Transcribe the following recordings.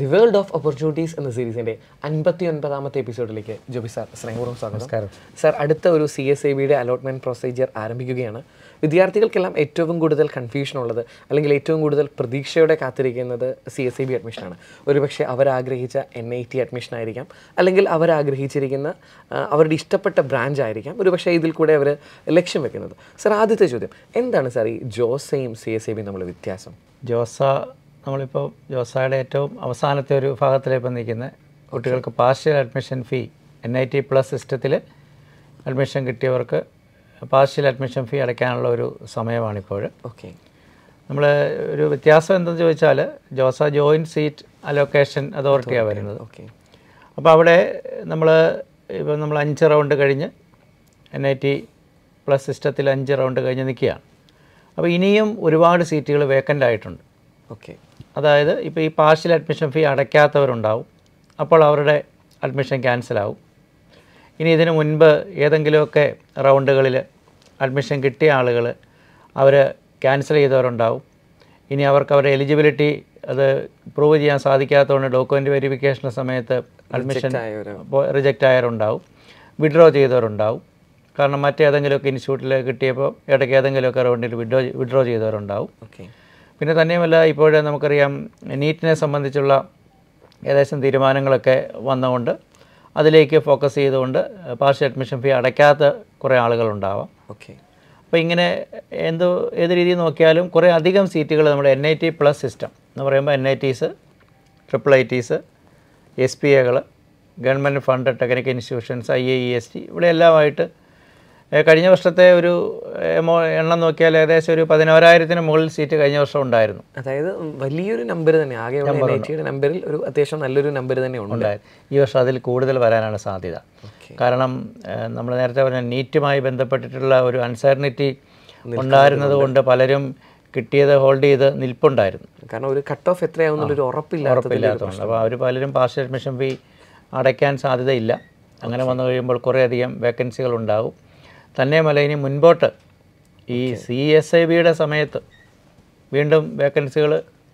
the world of opportunities എന്ന സീരീസിൻ്റെ അൻപത്തി ഒൻപതാമത്തെ എപ്പിസോഡിലേക്ക് ജോബി സാർ സ്നേഹപൂർവ്വം സ്വാഗതം നമസ്കാരം സാർ അടുത്ത ഒരു സി എസ് ഐ ബിയുടെ അലോട്ട്മെൻറ്റ് പ്രൊസീജിയർ ആരംഭിക്കുകയാണ് വിദ്യാർത്ഥികൾക്കെല്ലാം ഏറ്റവും കൂടുതൽ കൺഫ്യൂഷൻ ഉള്ളത് അല്ലെങ്കിൽ ഏറ്റവും കൂടുതൽ പ്രതീക്ഷയോടെ കാത്തിരിക്കുന്നത് സി എസ് ഐ ബി അഡ്മിഷനാണ് ഒരുപക്ഷെ അവരാഗ്രഹിച്ച എൻ ഐ ടി അഡ്മിഷൻ ആയിരിക്കാം അല്ലെങ്കിൽ അവരാഗ്രഹിച്ചിരിക്കുന്ന അവരുടെ ഇഷ്ടപ്പെട്ട ബ്രാഞ്ച് ആയിരിക്കാം ഒരുപക്ഷെ ഇതിൽ കൂടെ അവർ ലക്ഷ്യം വെക്കുന്നത് സാർ ആദ്യത്തെ ചോദ്യം എന്താണ് സാർ ഈ ജോസയും സി എസ് ഐ ബിയും തമ്മിലുള്ള വ്യത്യാസം ജോസ നമ്മളിപ്പോൾ ജോസായുടെ ഏറ്റവും അവസാനത്തെ ഒരു വിഭാഗത്തിലേക്ക് നിൽക്കുന്നത് കുട്ടികൾക്ക് partial admission fee N I T plus സിസ്റ്റത്തിൽ അഡ്മിഷൻ കിട്ടിയവർക്ക് പാർഷ്യൽ അഡ്മിഷൻ ഫീ അടയ്ക്കാനുള്ള ഒരു സമയമാണിപ്പോൾ ഓക്കെ നമ്മൾ ഒരു വ്യത്യാസം എന്തെന്ന് ചോദിച്ചാൽ ജോസ ജോയിൻറ്റ് സീറ്റ് അലോക്കേഷൻ അതോറിറ്റിയാണ് വരുന്നത് ഓക്കെ അപ്പോൾ അവിടെ നമ്മൾ ഇപ്പോൾ നമ്മൾ അഞ്ച് റൗണ്ട് കഴിഞ്ഞ് എൻ ഐ ടി പ്ലസ് സിസ്റ്റത്തിൽ അഞ്ച് റൗണ്ട് കഴിഞ്ഞ് നിൽക്കുകയാണ് അപ്പോൾ ഇനിയും ഒരുപാട് സീറ്റുകൾ വേക്കൻ്റ് ആയിട്ടുണ്ട് ഓക്കെ അതായത് ഇപ്പോൾ ഈ പാർഷ്യൽ അഡ്മിഷൻ ഫീ അടയ്ക്കാത്തവരുണ്ടാവും അപ്പോൾ അവരുടെ അഡ്മിഷൻ ക്യാൻസലാവും ഇനി ഇതിനു മുൻപ് ഏതെങ്കിലുമൊക്കെ റൗണ്ടുകളിൽ അഡ്മിഷൻ കിട്ടിയ ആളുകൾ അവർ ക്യാൻസൽ ചെയ്തവരുണ്ടാവും ഇനി അവർക്ക് അവരുടെ എലിജിബിലിറ്റി അത് പ്രൂവ് ചെയ്യാൻ സാധിക്കാത്തതുകൊണ്ട് ഡോക്യുമെൻ്റ് വെരിഫിക്കേഷൻ്റെ സമയത്ത് അഡ്മിഷൻ റിജക്റ്റ് ആയവരുണ്ടാവും വിഡ്രോ ചെയ്തവരുണ്ടാവും കാരണം മറ്റേതെങ്കിലുമൊക്കെ ഇൻസ്റ്റിറ്റ്യൂട്ടിൽ കിട്ടിയപ്പോൾ ഇടയ്ക്ക് ഏതെങ്കിലുമൊക്കെ റൗണ്ടിൽ വിഡ്രോ വിഡ്രോ ചെയ്തവരുണ്ടാവും ഓക്കെ പിന്നെ തന്നെയുമല്ല ഇപ്പോൾ നമുക്കറിയാം നീറ്റിനെ സംബന്ധിച്ചുള്ള ഏകദേശം തീരുമാനങ്ങളൊക്കെ വന്നുകൊണ്ട് അതിലേക്ക് ഫോക്കസ് ചെയ്തുകൊണ്ട് പാർഷ്യൽ അഡ്മിഷൻ ഫീ അടയ്ക്കാത്ത കുറേ ആളുകളുണ്ടാവാം ഓക്കെ അപ്പോൾ ഇങ്ങനെ എന്തോ ഏത് രീതിയിൽ നോക്കിയാലും കുറേ അധികം സീറ്റുകൾ നമ്മുടെ N I T plus system എന്ന് പറയുമ്പോൾ N I Ts triple I Ts S P എകൾ government fund technical institutions I A E e S T ഇവിടെ എല്ലാമായിട്ട് കഴിഞ്ഞ വർഷത്തെ ഒരു എണ്ണം നോക്കിയാൽ ഏകദേശം ഒരു പതിനോരായിരത്തിന് മുകളിൽ സീറ്റ് കഴിഞ്ഞ വർഷം ഉണ്ടായിരുന്നു അതായത് വലിയൊരു നമ്പർ തന്നെ ആകെ നമ്പറിൽ ഒരു അത്യാവശ്യം നല്ലൊരു നമ്പർ തന്നെ ഉണ്ടായിരുന്നു ഈ വർഷം അതിൽ കൂടുതൽ വരാനാണ് സാധ്യത കാരണം നമ്മൾ നേരത്തെ പറഞ്ഞ നീറ്റുമായി ബന്ധപ്പെട്ടിട്ടുള്ള ഒരു അൺസർണിറ്റി ഉണ്ടായിരുന്നത് കൊണ്ട് പലരും കിട്ടിയത് ഹോൾഡ് ചെയ്ത് നിൽപ്പുണ്ടായിരുന്നു കാരണം ഒരു കട്ട് ഓഫ് എത്രയാവുന്നൊരു ഉറപ്പില്ല ഉറപ്പില്ലാത്തതുകൊണ്ട് അപ്പോൾ അവർ പലരും പാർഷ്യൽ അഡ്മിഷൻ ഫീ അടയ്ക്കാൻ സാധ്യതയില്ല അങ്ങനെ വന്നു കഴിയുമ്പോൾ കുറേയധികം വേക്കൻസികൾ ഉണ്ടാവും തന്നെ ഇനി മുൻപോട്ട് ഈ സി എസ് ഐ ബിയുടെ സമയത്ത് വീണ്ടും വേക്കൻസികൾ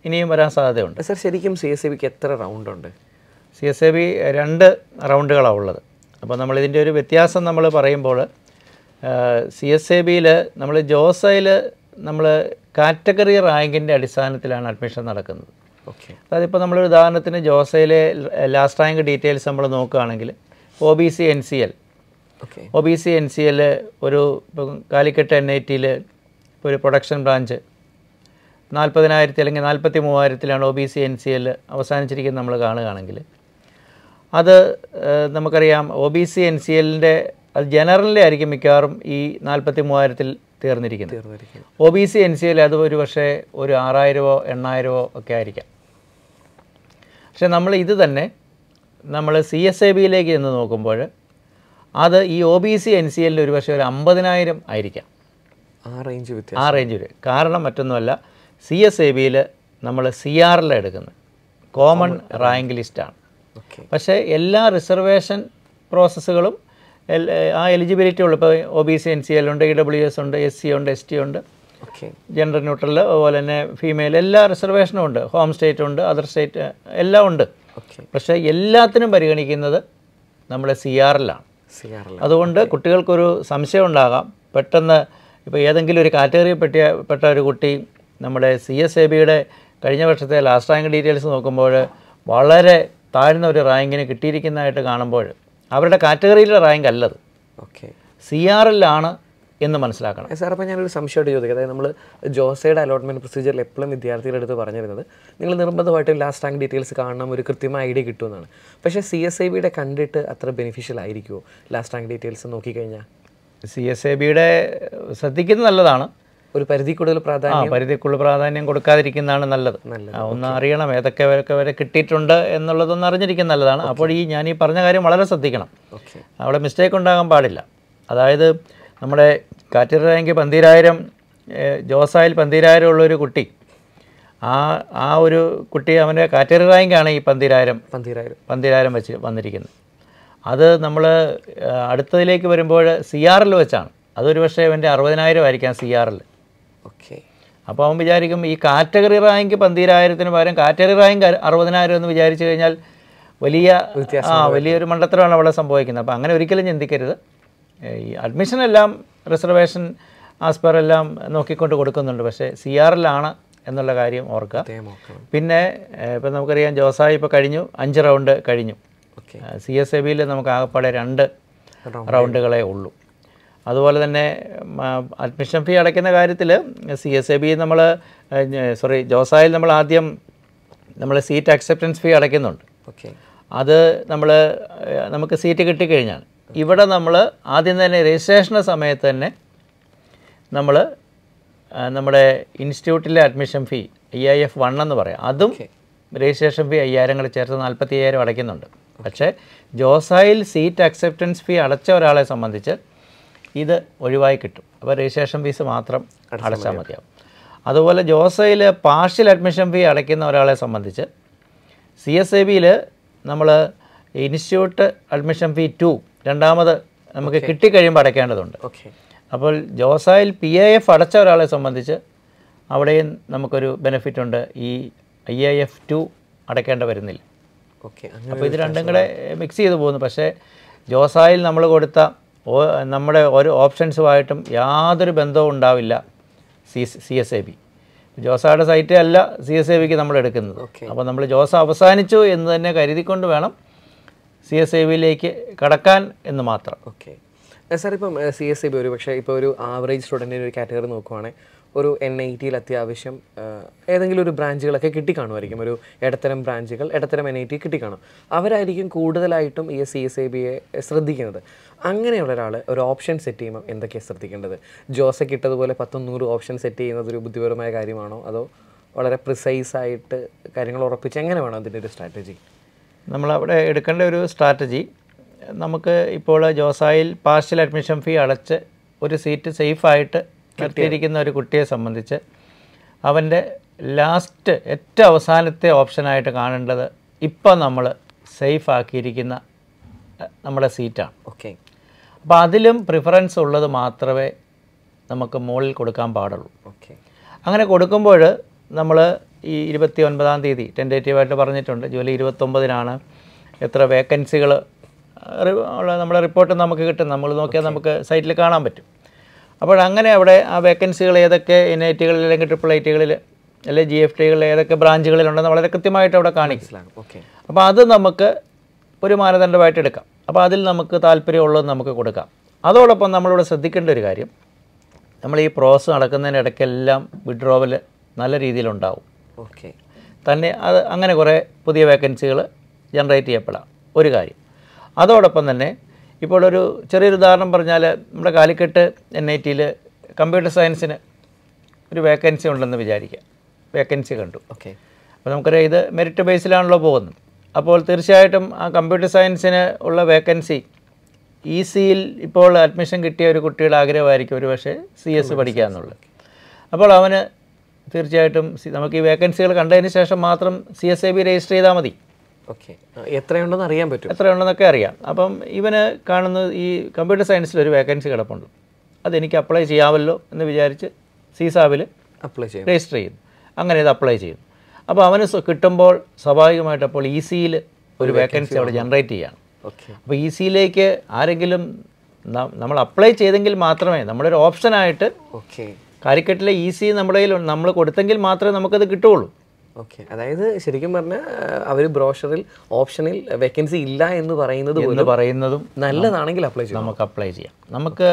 ഇനിയും വരാൻ സാധ്യതയുണ്ട് സർ ശരിക്കും സി എസ് ഐ ബിക്ക് എത്ര റൗണ്ടുണ്ട് സി എസ് ഐ ബി രണ്ട് റൗണ്ടുകളാണ് ഉള്ളത് അപ്പോൾ നമ്മളിതിൻ്റെ ഒരു വ്യത്യാസം നമ്മൾ പറയുമ്പോൾ സി എസ് ഐ ബിയിൽ നമ്മൾ ജോസയിൽ നമ്മൾ കാറ്റഗറി റാങ്കിൻ്റെ അടിസ്ഥാനത്തിലാണ് അഡ്മിഷൻ നടക്കുന്നത് ഓക്കെ അതായത് ഇപ്പോൾ നമ്മളൊരു ഉദാഹരണത്തിന് ജോസയിലെ ലാസ്റ്റ് റാങ്ക് ഡീറ്റെയിൽസ് നമ്മൾ നോക്കുകയാണെങ്കിൽ O B C N C L O B C N C L ഒരു ഇപ്പം കാലിക്കട്ട് എൻ ഐ ടിയിൽ ഒരു പ്രൊഡക്ഷൻ ബ്രാഞ്ച് നാൽപ്പതിനായിരത്തി അല്ലെങ്കിൽ നാൽപ്പത്തി മൂവായിരത്തിലാണ് O B C N C L അവസാനിച്ചിരിക്കുന്നത് നമ്മൾ കാണുകയാണെങ്കിൽ അത് നമുക്കറിയാം O B C N C എല്ലിൻ്റെ അത് ജനറലിൻ്റെ ആയിരിക്കും മിക്കവാറും ഈ നാൽപ്പത്തി മൂവായിരത്തിൽ തീർന്നിരിക്കുന്നത് O B C N C L അത് ഒരു പക്ഷേ ഒരു ആറായിരമോ എണ്ണായിരമോ ഒക്കെ ആയിരിക്കാം പക്ഷെ നമ്മൾ ഇത് തന്നെ നമ്മൾ സി എസ് എ ബിയിലേക്ക് ചെന്ന് നോക്കുമ്പോൾ അത് ഈ O B C N C എല്ലിൽ ഒരുപക്ഷെ ഒരു അമ്പതിനായിരം ആയിരിക്കാം ആ റേഞ്ച് ആ റേഞ്ച് വരും കാരണം മറ്റൊന്നുമല്ല സി എസ് എ ബിയിൽ നമ്മൾ സി ആറിലാണ് എടുക്കുന്നത് കോമൺ റാങ്ക് ലിസ്റ്റാണ് പക്ഷേ എല്ലാ റിസർവേഷൻ പ്രോസസ്സുകളും ആ എലിജിബിലിറ്റി ഉള്ളു ഇപ്പോൾ O B C N C എല്ലുണ്ട് ഉണ്ട് ഇ ഡബ്ല്യു എസ് ഉണ്ട് എസ് സി ഉണ്ട് എസ് ടി ഉണ്ട് ജെൻഡർ ന്യൂട്രൽ അതുപോലെ തന്നെ ഫീമെയിൽ എല്ലാ റിസർവേഷനും ഉണ്ട് ഹോം സ്റ്റേറ്റ് ഉണ്ട് അതർ സ്റ്റേറ്റ് എല്ലാം ഉണ്ട് പക്ഷേ എല്ലാത്തിനും പരിഗണിക്കുന്നത് നമ്മുടെ സി ആറിലാണ് അതുകൊണ്ട് കുട്ടികൾക്കൊരു സംശയം ഉണ്ടാകാം പെട്ടെന്ന് ഇപ്പോൾ ഏതെങ്കിലും ഒരു കാറ്റഗറിയിൽ പെട്ടിയ പെട്ട ഒരു കുട്ടി നമ്മുടെ സി എസ് എ ബിയുടെ കഴിഞ്ഞ വർഷത്തെ ലാസ്റ്റ് റാങ്ക് ഡീറ്റെയിൽസ് നോക്കുമ്പോൾ വളരെ താഴ്ന്ന ഒരു റാങ്കിന് കിട്ടിയിരിക്കുന്നതായിട്ട് കാണുമ്പോൾ അവരുടെ കാറ്റഗറിയിലെ റാങ്ക് അല്ലത് ഓക്കെ സി ആറിലാണ് എന്ന് മനസ്സിലാക്കണം സാർ അപ്പോൾ ഞാനൊരു സംശയമായിട്ട് ചോദിക്കുക അതായത് നമ്മൾ ജോസയുടെ അലോട്ട്മെൻറ്റ് പ്രൊസീജിയറിൽ എപ്പോഴും വിദ്യാർത്ഥികളുടെ അടുത്ത് പറഞ്ഞിരുന്നത് നിങ്ങൾ നിർബന്ധമായിട്ടും ലാസ്റ്റ് റാങ്ക് ഡീറ്റെയിൽസ് കാണണം ഒരു കൃത്യമായ ഐഡിയ കിട്ടുമെന്നാണ് പക്ഷേ സി എസ് ഐ ബിയുടെ കണ്ടിട്ട് അത്ര ബെനിഫിഷ്യൽ ആയിരിക്കുമോ ലാസ്റ്റ് റാങ്ക് ഡീറ്റെയിൽസ് നോക്കിക്കഴിഞ്ഞാൽ സി എസ് ഐ ബിയുടെ ശ്രദ്ധിക്കുന്നത് നല്ലതാണ് ഒരു പരിധി കൂടുതൽ പ്രാധാന്യം പരിധി കൂടുതൽ പ്രാധാന്യം കൊടുക്കാതിരിക്കുന്നതാണ് നല്ലത് ഒന്ന് അറിയണം ഏതൊക്കെ വരൊക്കെ വരെ കിട്ടിയിട്ടുണ്ട് എന്നുള്ളതൊന്ന് അറിഞ്ഞിരിക്കുന്ന നല്ലതാണ് അപ്പോൾ ഈ ഞാൻ ഈ പറഞ്ഞ കാര്യം വളരെ ശ്രദ്ധിക്കണം അവിടെ മിസ്റ്റേക്ക് ഉണ്ടാകാൻ പാടില്ല അതായത് നമ്മുടെ കാറ്റർ റാങ്ക് പന്തീരായിരം ജോസായിൽ പന്തീരായിരം ഉള്ളൊരു കുട്ടി ആ ആ ഒരു കുട്ടി അവൻ്റെ കാറ്റഗറി ഈ പന്തീരായിരം പന്തീരായിരം പന്തീരായിരം വെച്ച് വന്നിരിക്കുന്നത് അത് നമ്മൾ അടുത്തതിലേക്ക് വരുമ്പോൾ സി ആറിൽ വെച്ചാണ് അതൊരു പക്ഷേ അവൻ്റെ അറുപതിനായിരം ആയിരിക്കാം സി ആറിൽ ഓക്കെ അപ്പോൾ അവൻ വിചാരിക്കും ഈ കാറ്റഗറി റാങ്ക് പന്തീരായിരത്തിന് പകരം കാറ്റഗറി റാങ്ക് അറുപതിനായിരം എന്ന് വിചാരിച്ചു കഴിഞ്ഞാൽ വലിയ ആ വലിയൊരു മണ്ടത്തരമാണ് അവിടെ സംഭവിക്കുന്നത് അപ്പോൾ അങ്ങനെ ഒരിക്കലും ചിന്തിക്കരുത് ഈ അഡ്മിഷനെല്ലാം റിസർവേഷൻ ആസ് എല്ലാം നോക്കിക്കൊണ്ട് കൊടുക്കുന്നുണ്ട് പക്ഷേ സി ആറിലാണ് എന്നുള്ള കാര്യം ഓർക്കുക പിന്നെ ഇപ്പം നമുക്കറിയാം ജോസായി ഇപ്പോൾ കഴിഞ്ഞു അഞ്ച് റൗണ്ട് കഴിഞ്ഞു സി എസ് എ ബിയിൽ നമുക്ക് ആകെപ്പാടെ രണ്ട് റൗണ്ടുകളേ ഉള്ളൂ അതുപോലെ തന്നെ അഡ്മിഷൻ ഫീ അടയ്ക്കുന്ന കാര്യത്തിൽ സി എസ് എ ബി നമ്മൾ സോറി ജോസായിൽ നമ്മൾ ആദ്യം നമ്മൾ സീറ്റ് അക്സെപ്റ്റൻസ് ഫീ അടയ്ക്കുന്നുണ്ട് അത് നമ്മൾ നമുക്ക് സീറ്റ് കിട്ടിക്കഴിഞ്ഞാണ് ഇവിടെ നമ്മൾ ആദ്യം തന്നെ രജിസ്ട്രേഷൻ്റെ സമയത്ത് തന്നെ നമ്മൾ നമ്മുടെ ഇൻസ്റ്റിറ്റ്യൂട്ടിലെ admission fee I I F one എന്ന് പറയാം അതും രജിസ്ട്രേഷൻ ഫീ അയ്യായിരം കൂടി ചേർത്ത് നാൽപ്പത്തി അയ്യായിരം അടയ്ക്കുന്നുണ്ട് പക്ഷേ ജോസായിൽ സീറ്റ് അക്സെപ്റ്റൻസ് ഫീ അടച്ച ഒരാളെ സംബന്ധിച്ച് ഇത് ഒഴിവായി കിട്ടും അപ്പോൾ രജിസ്ട്രേഷൻ ഫീസ് മാത്രം അടച്ചാൽ മതിയാവും അതുപോലെ ജോസയിൽ പാർഷ്യൽ അഡ്മിഷൻ ഫീ അടയ്ക്കുന്ന ഒരാളെ സംബന്ധിച്ച് സി എസ് എ ബിയിൽ നമ്മൾ ഇൻസ്റ്റിറ്റ്യൂട്ട് അഡ്മിഷൻ ഫീ ടു രണ്ടാമത് നമുക്ക് കിട്ടിക്കഴിയുമ്പോൾ അടയ്ക്കേണ്ടതുണ്ട് അപ്പോൾ ജോസായിൽ പി എ എഫ് അടച്ച ഒരാളെ സംബന്ധിച്ച് അവിടെയും നമുക്കൊരു ബെനിഫിറ്റ് ഉണ്ട് ഈ ഐ എ എഫ് ടു അടയ്ക്കേണ്ട വരുന്നില്ല ഓക്കെ അപ്പോൾ ഇത് രണ്ടും കൂടെ മിക്സ് ചെയ്ത് പോകുന്നു പക്ഷേ ജോസായിൽ നമ്മൾ കൊടുത്ത നമ്മുടെ ഒരു ഓപ്ഷൻസുമായിട്ടും യാതൊരു ബന്ധവും ഉണ്ടാവില്ല സി എസ് എ ബി ജോസയുടെ സൈറ്റ് അല്ല സി എസ് എ ബിക്ക് നമ്മൾ എടുക്കുന്നത് അപ്പോൾ നമ്മൾ ജോസ അവസാനിച്ചു എന്ന് തന്നെ കരുതിക്കൊണ്ട് വേണം സി എസ് ഐ ബിയിലേക്ക് കടക്കാൻ എന്ന് മാത്രം ഓക്കെ സാർ ഇപ്പം സി എസ് ഐ ബി ഒരു പക്ഷേ ഇപ്പോൾ ഒരു ആവറേജ് സ്റ്റുഡൻറ്റിൻ്റെ ഒരു കാറ്റഗറി നോക്കുവാണെങ്കിൽ ഒരു എൻ ഐ ടിയിൽ അത്യാവശ്യം ഏതെങ്കിലും ഒരു ബ്രാഞ്ചുകളൊക്കെ കിട്ടിക്കാണുമായിരിക്കും ഒരു ഇടത്തരം ബ്രാഞ്ചുകൾ ഇടത്തരം എൻ ഐ ടി കിട്ടിക്കാണും അവരായിരിക്കും കൂടുതലായിട്ടും ഈ സി എസ് ഐ ബിയെ ശ്രദ്ധിക്കുന്നത് അങ്ങനെയുള്ള ഒരാൾ ഒരു ഓപ്ഷൻ സെറ്റ് ചെയ്യുമ്പോൾ എന്തൊക്കെയാണ് ശ്രദ്ധിക്കേണ്ടത് ജോസ കിട്ടതുപോലെ പത്തും നൂറ് ഓപ്ഷൻ സെറ്റ് ചെയ്യുന്നത് ഒരു ബുദ്ധിപരമായ കാര്യമാണോ അതോ വളരെ പ്രിസൈസ് ആയിട്ട് കാര്യങ്ങൾ ഉറപ്പിച്ച് എങ്ങനെ വേണം അതിൻ്റെ ഒരു സ്ട്രാറ്റജി നമ്മളവിടെ എടുക്കേണ്ട ഒരു സ്ട്രാറ്റജി നമുക്ക് ഇപ്പോൾ ജോസായിൽ പാർഷ്യൽ അഡ്മിഷൻ ഫീ അടച്ച് ഒരു സീറ്റ് സേഫായിട്ട് നിർത്തിയിരിക്കുന്ന ഒരു കുട്ടിയെ സംബന്ധിച്ച് അവൻ്റെ ലാസ്റ്റ് ഏറ്റവും അവസാനത്തെ ഓപ്ഷനായിട്ട് കാണേണ്ടത് ഇപ്പം നമ്മൾ സേഫ് ആക്കിയിരിക്കുന്ന നമ്മുടെ സീറ്റാണ് ഓക്കെ അപ്പോൾ അതിലും പ്രിഫറൻസ് ഉള്ളത് മാത്രമേ നമുക്ക് മുകളിൽ കൊടുക്കാൻ പാടുള്ളൂ ഓക്കെ അങ്ങനെ കൊടുക്കുമ്പോൾ നമ്മൾ ഈ ഇരുപത്തി ഒൻപതാം തീയതി ടെൻഡേറ്റീവായിട്ട് പറഞ്ഞിട്ടുണ്ട് ജൂലൈ ഇരുപത്തൊമ്പതിനാണ് എത്ര വേക്കൻസികൾ നമ്മുടെ റിപ്പോർട്ട് നമുക്ക് കിട്ടും നമ്മൾ നോക്കിയാൽ നമുക്ക് സൈറ്റിൽ കാണാൻ പറ്റും അപ്പോൾ അങ്ങനെ അവിടെ ആ വേക്കൻസികൾ ഏതൊക്കെ എൻ ഐ ടികളിൽ അല്ലെങ്കിൽ ട്രിപ്പിൾ ഐ ടികളിൽ അല്ലെങ്കിൽ ജി എഫ് ടികളിൽ ഏതൊക്കെ ബ്രാഞ്ചുകളിലുണ്ടെന്ന് വളരെ കൃത്യമായിട്ട് അവിടെ കാണിക്കില്ലാകും ഓക്കെ അപ്പോൾ അത് നമുക്ക് ഒരു മാനദണ്ഡമായിട്ട് എടുക്കാം അപ്പോൾ അതിൽ നമുക്ക് താല്പര്യമുള്ളത് നമുക്ക് കൊടുക്കാം അതോടൊപ്പം നമ്മളിവിടെ ശ്രദ്ധിക്കേണ്ട ഒരു കാര്യം നമ്മൾ ഈ പ്രോസസ്സ് നടക്കുന്നതിനിടയ്ക്കെല്ലാം വിഡ്രോവൽ നല്ല രീതിയിലുണ്ടാവും ഓക്കെ തന്നെ അത് അങ്ങനെ കുറേ പുതിയ വേക്കൻസികൾ ജനറേറ്റ് ചെയ്യപ്പെടാം ഒരു കാര്യം അതോടൊപ്പം തന്നെ ഇപ്പോൾ ഒരു ചെറിയൊരു ഉദാഹരണം പറഞ്ഞാൽ നമ്മുടെ കാലിക്കട്ട് എൻ ഐ ടിയിൽ കമ്പ്യൂട്ടർ സയൻസിന് ഒരു വേക്കൻസി ഉണ്ടെന്ന് വിചാരിക്കുക വേക്കൻസി കണ്ടു ഓക്കെ അപ്പോൾ നമുക്കറിയാം ഇത് മെറിറ്റ് ബേസിലാണല്ലോ പോകുന്നത് അപ്പോൾ തീർച്ചയായിട്ടും ആ കമ്പ്യൂട്ടർ സയൻസിന് ഉള്ള വേക്കൻസി ഇ സിയിൽ ഇപ്പോൾ അഡ്മിഷൻ കിട്ടിയ ഒരു കുട്ടിയുടെ ആഗ്രഹമായിരിക്കും ഒരു പക്ഷേ സി എസ് oh, പഠിക്കുക എന്നുള്ളത് അപ്പോൾ അവന് തീർച്ചയായിട്ടും നമുക്ക് ഈ വേക്കൻസികൾ കണ്ടതിന് ശേഷം മാത്രം C S A B register ചെയ്താൽ മതി ഓക്കെ എത്രയുണ്ടെന്ന് അറിയാൻ പറ്റും എത്രയുണ്ടെന്നൊക്കെ അറിയാം അപ്പം ഇവന് കാണുന്നത് ഈ കമ്പ്യൂട്ടർ സയൻസിൽ ഒരു വേക്കൻസി കിടപ്പുണ്ട് അതെനിക്ക് അപ്ലൈ ചെയ്യാമല്ലോ എന്ന് വിചാരിച്ച് സീസാബിൽ അപ്ലൈ ചെയ്യും രജിസ്റ്റർ ചെയ്യും അങ്ങനെ ഇത് അപ്ലൈ ചെയ്യും അപ്പോൾ അവന് കിട്ടുമ്പോൾ സ്വാഭാവികമായിട്ട് അപ്പോൾ ഇ e സിയിൽ ഒരു വേക്കൻസി അവിടെ ജനറേറ്റ് ചെയ്യാണ് അപ്പോൾ ഇ e സിയിലേക്ക് ആരെങ്കിലും നമ്മൾ അപ്ലൈ ചെയ്തെങ്കിൽ മാത്രമേ നമ്മളൊരു ഓപ്ഷനായിട്ട് ഓക്കെ കാലിക്കറ്റിലെ ഇ e സി നമ്മുടെ കയ്യിൽ നമ്മൾ കൊടുത്തെങ്കിൽ മാത്രമേ നമുക്കത് കിട്ടുകയുള്ളൂ ഓക്കെ അതായത് ശരിക്കും പറഞ്ഞാൽ അവർ ബ്രോഷറിൽ ഓപ്ഷനിൽ വേക്കൻസി ഇല്ല എന്ന് പറയുന്നത് എന്ന് പറയുന്നതും നല്ലതാണെങ്കിൽ അപ്ലൈ ചെയ്യാം നമുക്ക് അപ്ലൈ ചെയ്യാം നമുക്ക്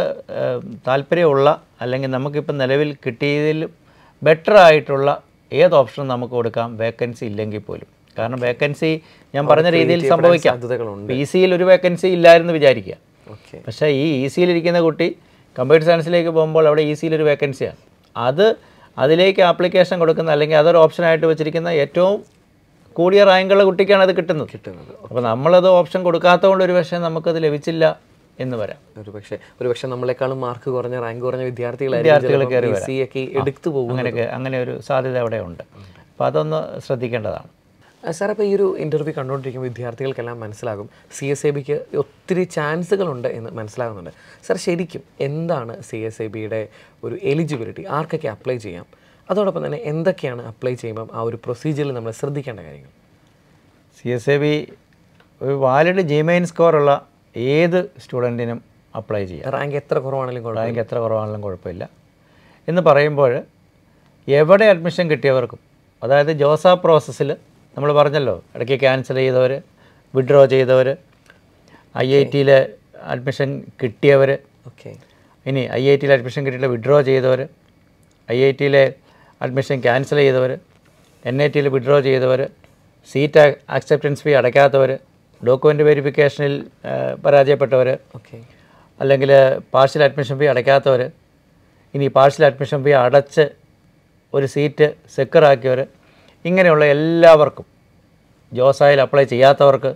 താല്പര്യമുള്ള അല്ലെങ്കിൽ നമുക്കിപ്പോൾ നിലവിൽ കിട്ടിയതിൽ ബെറ്റർ ആയിട്ടുള്ള ഏത് ഓപ്ഷൻ നമുക്ക് കൊടുക്കാം വേക്കൻസി ഇല്ലെങ്കിൽ പോലും കാരണം വേക്കൻസി ഞാൻ പറഞ്ഞ രീതിയിൽ സംഭവിക്കാം പി സിയിൽ ഒരു വേക്കൻസി ഇല്ലായിരുന്നു വിചാരിക്കുക പക്ഷേ ഈ ഇ e സിയിലിരിക്കുന്ന കുട്ടി കമ്പ്യൂട്ടർ സയൻസിലേക്ക് പോകുമ്പോൾ അവിടെ ഈസിയിലൊരു വേക്കൻസിയാണ് അത് അതിലേക്ക് ആപ്ലിക്കേഷൻ കൊടുക്കുന്ന അല്ലെങ്കിൽ അതൊരു ഓപ്ഷനായിട്ട് വെച്ചിരിക്കുന്ന ഏറ്റവും കൂടിയ റാങ്കുള്ള കുട്ടിക്കാണ് അത് കിട്ടുന്നത് കിട്ടുന്നത് അപ്പോൾ നമ്മളത് ഓപ്ഷൻ കൊടുക്കാത്തതുകൊണ്ട് ഒരു പക്ഷേ നമുക്കത് ലഭിച്ചില്ല എന്ന് വരാം ഒരു പക്ഷേ ഒരു പക്ഷേ നമ്മളെക്കാളും മാർക്ക് കുറഞ്ഞ റാങ്ക് കുറഞ്ഞ വിദ്യാർത്ഥികൾ എടുത്തു പോകും അങ്ങനെയൊക്കെ അങ്ങനെ ഒരു സാധ്യത അവിടെ ഉണ്ട് അപ്പോൾ അതൊന്ന് ശ്രദ്ധിക്കേണ്ടതാണ് സാർ അപ്പോൾ ഈ ഒരു ഇൻ്റർവ്യൂ കണ്ടുകൊണ്ടിരിക്കുന്ന വിദ്യാർത്ഥികൾക്കെല്ലാം മനസ്സിലാകും സി എസ് എ ബിക്ക് ഒത്തിരി ചാൻസുകളുണ്ട് എന്ന് മനസ്സിലാകുന്നുണ്ട് സാർ ശരിക്കും എന്താണ് സി എസ് എ ബിയുടെ ഒരു എലിജിബിലിറ്റി ആർക്കൊക്കെ അപ്ലൈ ചെയ്യാം അതോടൊപ്പം തന്നെ എന്തൊക്കെയാണ് അപ്ലൈ ചെയ്യുമ്പം ആ ഒരു പ്രൊസീജിയറിൽ നമ്മൾ ശ്രദ്ധിക്കേണ്ട കാര്യങ്ങൾ സി എസ് എ ബി ഒരു വാലിഡ് ജിമെയിൻ സ്കോറുള്ള ഏത് സ്റ്റുഡൻറ്റിനും അപ്ലൈ ചെയ്യാം റാങ്ക് എത്ര കുറവാണെങ്കിലും റാങ്ക് എത്ര കുറവാണെങ്കിലും കുഴപ്പമില്ല എന്ന് പറയുമ്പോൾ എവിടെ അഡ്മിഷൻ കിട്ടിയവർക്കും അതായത് ജോസ പ്രോസസ്സിൽ നമ്മൾ പറഞ്ഞല്ലോ ഇടയ്ക്ക് ക്യാൻസൽ ചെയ്തവർ വിഡ്രോ ചെയ്തവർ ഐ ഐ ടിയിലെ അഡ്മിഷൻ കിട്ടിയവർ ഓക്കെ ഇനി ഐ ഐ ടിയിലെ അഡ്മിഷൻ കിട്ടിയിട്ട് വിഡ്രോ ചെയ്തവർ ഐ ഐ ടിയിലെ അഡ്മിഷൻ ക്യാൻസൽ ചെയ്തവർ എൻ ഐ ടിയിൽ വിഡ്രോ ചെയ്തവർ സീറ്റ് ആക്സെപ്റ്റൻസ് ഫീ അടയ്ക്കാത്തവർ ഡോക്യുമെൻ്റ് വെരിഫിക്കേഷനിൽ പരാജയപ്പെട്ടവർ ഓക്കെ അല്ലെങ്കിൽ പാർഷ്യൽ അഡ്മിഷൻ ഫീ അടയ്ക്കാത്തവർ ഇനി പാർഷ്യൽ അഡ്മിഷൻ ഫീ അടച്ച് ഒരു സീറ്റ് സെക്യൂർ ആക്കിയവർ ഇങ്ങനെയുള്ള എല്ലാവർക്കും ജോസായിൽ അപ്ലൈ ചെയ്യാത്തവർക്ക്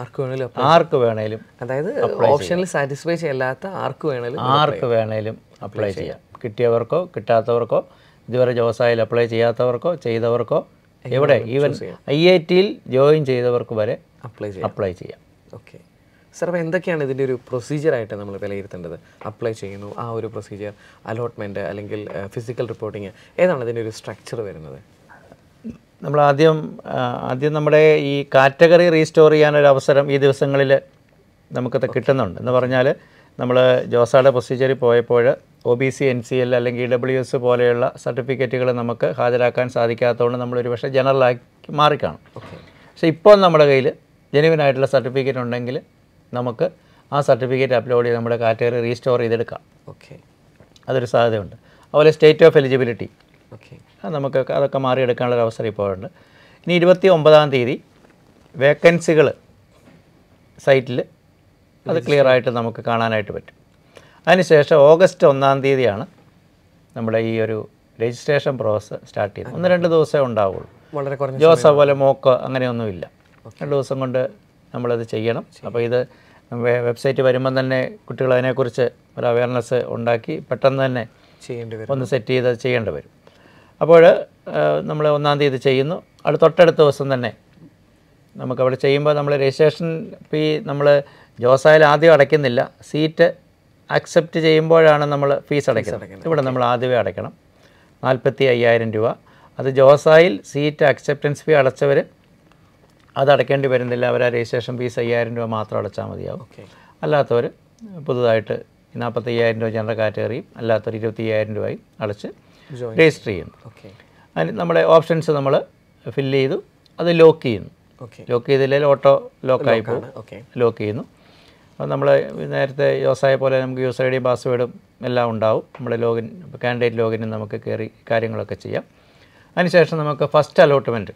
ആർക്ക് വേണേലും ആർക്ക് വേണേലും അതായത് ഓപ്ഷനിൽ സാറ്റിസ്ഫൈ ചെയ്യാത്ത ആർക്ക് വേണേലും ആർക്ക് വേണേലും അപ്ലൈ ചെയ്യാം കിട്ടിയവർക്കോ കിട്ടാത്തവർക്കോ ഇതുവരെ ജോസായിൽ അപ്ലൈ ചെയ്യാത്തവർക്കോ ചെയ്തവർക്കോ എവിടെ ഈവൻ ഐ ഐ ടിയിൽ ജോയിൻ ചെയ്തവർക്ക് വരെ അപ്ലൈ ചെയ്യാം അപ്ലൈ ചെയ്യാം ഓക്കെ സാർ അപ്പോൾ എന്തൊക്കെയാണ് ഇതിൻ്റെ ഒരു പ്രൊസീജിയറായിട്ട് നമ്മൾ വിലയിരുത്തേണ്ടത് അപ്ലൈ ചെയ്യുന്നു ആ ഒരു പ്രൊസീജിയർ അലോട്ട്മെൻറ്റ് അല്ലെങ്കിൽ ഫിസിക്കൽ റിപ്പോർട്ടിങ് ഏതാണ് ഇതിൻ്റെ ഒരു സ്ട്രക്ചർ വരുന്നത് നമ്മൾ ആദ്യം ആദ്യം നമ്മുടെ ഈ കാറ്റഗറി റീസ്റ്റോർ ചെയ്യാനൊരു അവസരം ഈ ദിവസങ്ങളിൽ നമുക്കത് കിട്ടുന്നുണ്ട് എന്ന് പറഞ്ഞാൽ നമ്മൾ ജോസാടെ പ്രൊസീജിയറിൽ പോയപ്പോൾ O B C N C L അല്ലെങ്കിൽ ഇ ഡബ്ല്യു എസ് പോലെയുള്ള സർട്ടിഫിക്കറ്റുകൾ നമുക്ക് ഹാജരാക്കാൻ സാധിക്കാത്തതുകൊണ്ട് നമ്മൾ ഒരുപക്ഷെ ജനറലാക്കി മാറിക്കാണും പക്ഷേ ഇപ്പോൾ നമ്മുടെ കയ്യിൽ ജെനുവിനായിട്ടുള്ള സർട്ടിഫിക്കറ്റ് ഉണ്ടെങ്കിൽ നമുക്ക് ആ സർട്ടിഫിക്കറ്റ് അപ്ലോഡ് ചെയ്ത് നമ്മുടെ കാറ്റഗറി റീസ്റ്റോർ ചെയ്തെടുക്കാം ഓക്കെ അതൊരു സാധ്യതയുണ്ട് അതുപോലെ സ്റ്റേറ്റ് ഓഫ് എലിജിബിലിറ്റി ഓക്കെ നമുക്ക് അതൊക്കെ മാറിയെടുക്കാനുള്ള അവസരം ഉണ്ട് ഇനി ഇരുപത്തി ഒമ്പതാം തീയതി വേക്കൻസികൾ സൈറ്റിൽ അത് ക്ലിയർ ആയിട്ട് നമുക്ക് കാണാനായിട്ട് പറ്റും അതിനുശേഷം ഓഗസ്റ്റ് ഒന്നാം തീയതിയാണ് നമ്മുടെ ഈ ഒരു രജിസ്ട്രേഷൻ പ്രോസസ്സ് സ്റ്റാർട്ട് ചെയ്യുന്നത് ഒന്ന് രണ്ട് ദിവസമേ ഉണ്ടാവുകയുള്ളൂ വളരെ കുറഞ്ഞ ജോസ പോലെ മോക്ക് അങ്ങനെയൊന്നുമില്ല രണ്ട് ദിവസം കൊണ്ട് നമ്മളത് ചെയ്യണം അപ്പോൾ ഇത് വെബ്സൈറ്റ് വരുമ്പം തന്നെ കുട്ടികൾ അതിനെക്കുറിച്ച് ഒരു അവയർനെസ് ഉണ്ടാക്കി പെട്ടെന്ന് തന്നെ ചെയ്യേണ്ടി വരും ഒന്ന് സെറ്റ് ചെയ്ത് ചെയ്യേണ്ടി വരും അപ്പോൾ നമ്മൾ ഒന്നാം തീയതി ചെയ്യുന്നു അത് തൊട്ടടുത്ത ദിവസം തന്നെ നമുക്കവിടെ ചെയ്യുമ്പോൾ നമ്മൾ രജിസ്ട്രേഷൻ ഫീ നമ്മൾ ജോസായിൽ ആദ്യം അടയ്ക്കുന്നില്ല സീറ്റ് അക്സെപ്റ്റ് ചെയ്യുമ്പോഴാണ് നമ്മൾ ഫീസ് അടയ്ക്കുന്നത് ഇവിടെ നമ്മൾ ആദ്യമേ അടയ്ക്കണം നാൽപ്പത്തി അയ്യായിരം രൂപ അത് ജോസായിൽ സീറ്റ് അക്സെപ്റ്റൻസ് ഫീ അടച്ചവർ അത് അടയ്ക്കേണ്ടി വരുന്നില്ല അവർ ആ രജിസ്ട്രേഷൻ ഫീസ് അയ്യായിരം രൂപ മാത്രം അടച്ചാൽ മതിയാവും അല്ലാത്തവർ പുതുതായിട്ട് നാൽപ്പത്തി അയ്യായിരം രൂപ ജനറൽ കാറ്റഗറിയും അല്ലാത്തവർ ഇരുപത്തി അയ്യായിരം രൂപയും അടച്ച് രജിസ്റ്റർ ചെയ്യുന്നു അതിന് നമ്മുടെ ഓപ്ഷൻസ് നമ്മൾ ഫില്ല് ചെയ്തു അത് ലോക്ക് ചെയ്യുന്നു ലോക്ക് ചെയ്തില്ലെങ്കിൽ ഓട്ടോ ലോക്കായി പോകും ലോക്ക് ചെയ്യുന്നു അപ്പോൾ നമ്മൾ നേരത്തെ യോസായ പോലെ നമുക്ക് യൂസർ ഐ ഡിയും പാസ്വേഡും എല്ലാം ഉണ്ടാവും നമ്മുടെ ലോഗിൻ കാൻഡിഡേറ്റ് ലോഗിന് നമുക്ക് കയറി കാര്യങ്ങളൊക്കെ ചെയ്യാം അതിനുശേഷം നമുക്ക് ഫസ്റ്റ് അലോട്ട്മെൻറ്റ്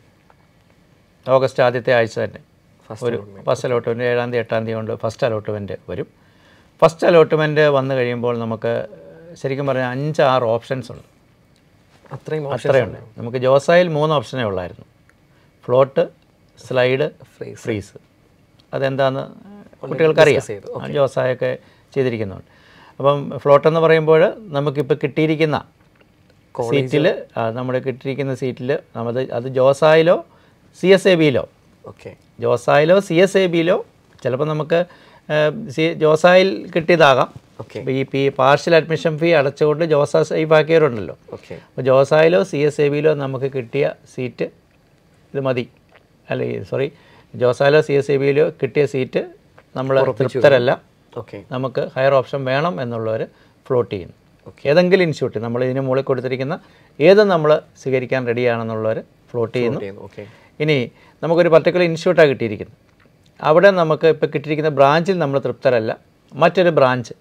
ഓഗസ്റ്റ് ആദ്യത്തെ ആഴ്ച തന്നെ ഒരു ഫസ്റ്റ് അലോട്ട്മെൻറ്റ് ഏഴാം തീയതി എട്ടാം തീയതി കൊണ്ട് ഫസ്റ്റ് അലോട്ട്മെൻറ്റ് വരും ഫസ്റ്റ് അലോട്ട്മെൻറ്റ് വന്നു കഴിയുമ്പോൾ നമുക്ക് ശരിക്കും പറഞ്ഞാൽ അഞ്ച് ആറ് ഓപ്ഷൻസ് ഉണ്ട് അത്രയും അത്രയുണ്ട് നമുക്ക് ജോസായിൽ മൂന്ന് ഓപ്ഷനേ ഉള്ളായിരുന്നു ഫ്ലോട്ട് സ്ലൈഡ് ഫ്രീസ് അതെന്താന്ന് കുട്ടികൾക്കറിയാം ജോസായൊക്കെ ചെയ്തിരിക്കുന്നുണ്ട് അപ്പം ഫ്ലോട്ട് എന്ന് പറയുമ്പോൾ നമുക്കിപ്പോൾ കിട്ടിയിരിക്കുന്ന സീറ്റിൽ നമ്മൾ കിട്ടിയിരിക്കുന്ന സീറ്റിൽ നമ്മൾ അത് ജോസായിലോ സി എസ് എ ബിയിലോ ഓക്കെ ജോസായിലോ സി എസ് എ ബിയിലോ ചിലപ്പോൾ നമുക്ക് സി ജോസായിൽ കിട്ടിയതാകാം ഈ പി പാർഷ്യൽ അഡ്മിഷൻ ഫീ അടച്ചുകൊണ്ട് ജോസ സേവ് ആക്കിയവരുണ്ടല്ലോ അപ്പോൾ ജോസായിലോ സി എസ് എ ബിയിലോ നമുക്ക് കിട്ടിയ സീറ്റ് ഇത് മതി അല്ലെങ്കിൽ സോറി ജോസായിലോ സി എസ് എ ബിയിലോ കിട്ടിയ സീറ്റ് നമ്മൾ തൃപ്തരല്ല നമുക്ക് ഹയർ ഓപ്ഷൻ വേണം എന്നുള്ളവർ ഫ്ലോട്ട് ചെയ്യുന്നു ഏതെങ്കിലും ഇൻസ്റ്റിറ്റ്യൂട്ട് നമ്മൾ ഇതിന് മുകളിൽ കൊടുത്തിരിക്കുന്ന ഏത് നമ്മൾ സ്വീകരിക്കാൻ റെഡിയാണെന്നുള്ളവർ ഫ്ലോട്ട് ചെയ്യുന്നു ഇനി നമുക്കൊരു പർട്ടിക്കുലർ ഇൻസ്റ്റിറ്റ്യൂട്ടാണ് കിട്ടിയിരിക്കുന്നത് അവിടെ നമുക്ക് ഇപ്പോൾ കിട്ടിയിരിക്കുന്ന ബ്രാഞ്ചിൽ നമ്മൾ തൃപ്തരല്ല മറ്റൊരു ബ്രാഞ്ച്